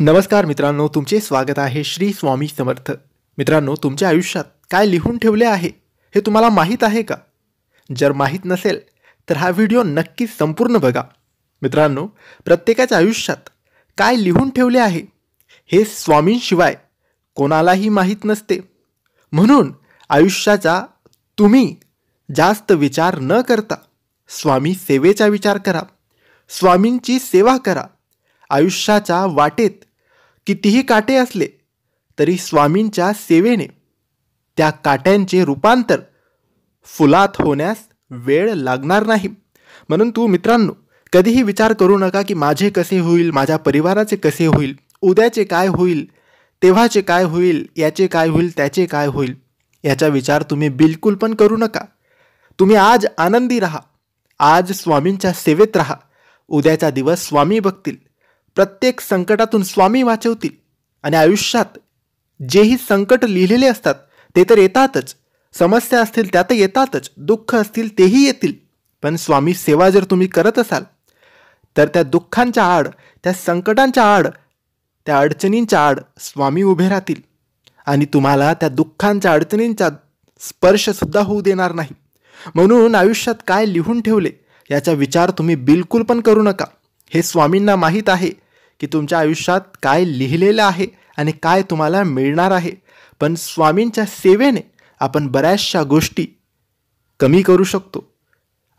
नमस्कार मित्रांनो तुमचे स्वागत आहे श्री स्वामी समर्थ मित्रांनो तुमच्या आयुष्यात काय लिहून ठेवले आहे हे तुम्हाला माहीत आहे का जर माहीत नसेल तर हा व्हिडिओ नक्की संपूर्ण बघा मित्रांनो प्रत्येकाच्या आयुष्यात काय लिहून ठेवले आहे हे स्वामींशिवाय कोणालाही माहीत नसते म्हणून आयुष्याचा तुम्ही जास्त विचार न करता स्वामी सेवेचा विचार करा स्वामींची सेवा करा आयुष्याच्या वाटेत कितीही काटे असले तरी स्वामींच्या सेवेने त्या काट्यांचे रूपांतर फुलात होण्यास वेळ लागणार नाही म्हणून तू मित्रांनो कधीही विचार करू नका की माझे कसे होईल माझ्या परिवाराचे कसे होईल उद्याचे काय होईल तेव्हाचे काय होईल याचे काय होईल त्याचे काय होईल याचा विचार तुम्ही बिलकुल पण करू नका तुम्ही आज आनंदी राहा आज स्वामींच्या सेवेत राहा उद्याचा दिवस स्वामी बघतील प्रत्येक संकटातून स्वामी वाचवतील आणि आयुष्यात जेही संकट लिहिलेले असतात ते तर येतातच समस्या असतील त्या तर येतातच दुःख असतील तेही येतील पण स्वामी सेवा जर तुम्ही करत असाल तर त्या दुःखांच्या आड त्या संकटांच्या आड त्या अडचणींच्या आड स्वामी उभे राहतील आणि तुम्हाला त्या दुःखांच्या अडचणींचा स्पर्शसुद्धा होऊ देणार नाही म्हणून आयुष्यात काय लिहून ठेवले याचा विचार तुम्ही बिलकुल पण करू नका हे स्वामींना माहीत आहे की तुमच्या आयुष्यात काय लिहिलेलं आहे आणि काय तुम्हाला मिळणार आहे पण स्वामींच्या सेवेने आपण बऱ्याचशा गोष्टी कमी करू शकतो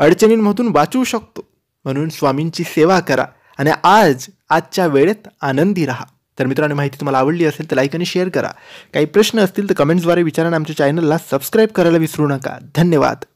अडचणींमधून वाचू शकतो म्हणून स्वामींची सेवा करा आणि आज आजच्या वेळेत आनंदी राहा तर मित्रांनो माहिती तुम्हाला आवडली असेल तर लाईक आणि शेअर करा काही प्रश्न असतील तर कमेंट्सद्वारे विचारा आमच्या चॅनलला सबस्क्राईब करायला विसरू नका धन्यवाद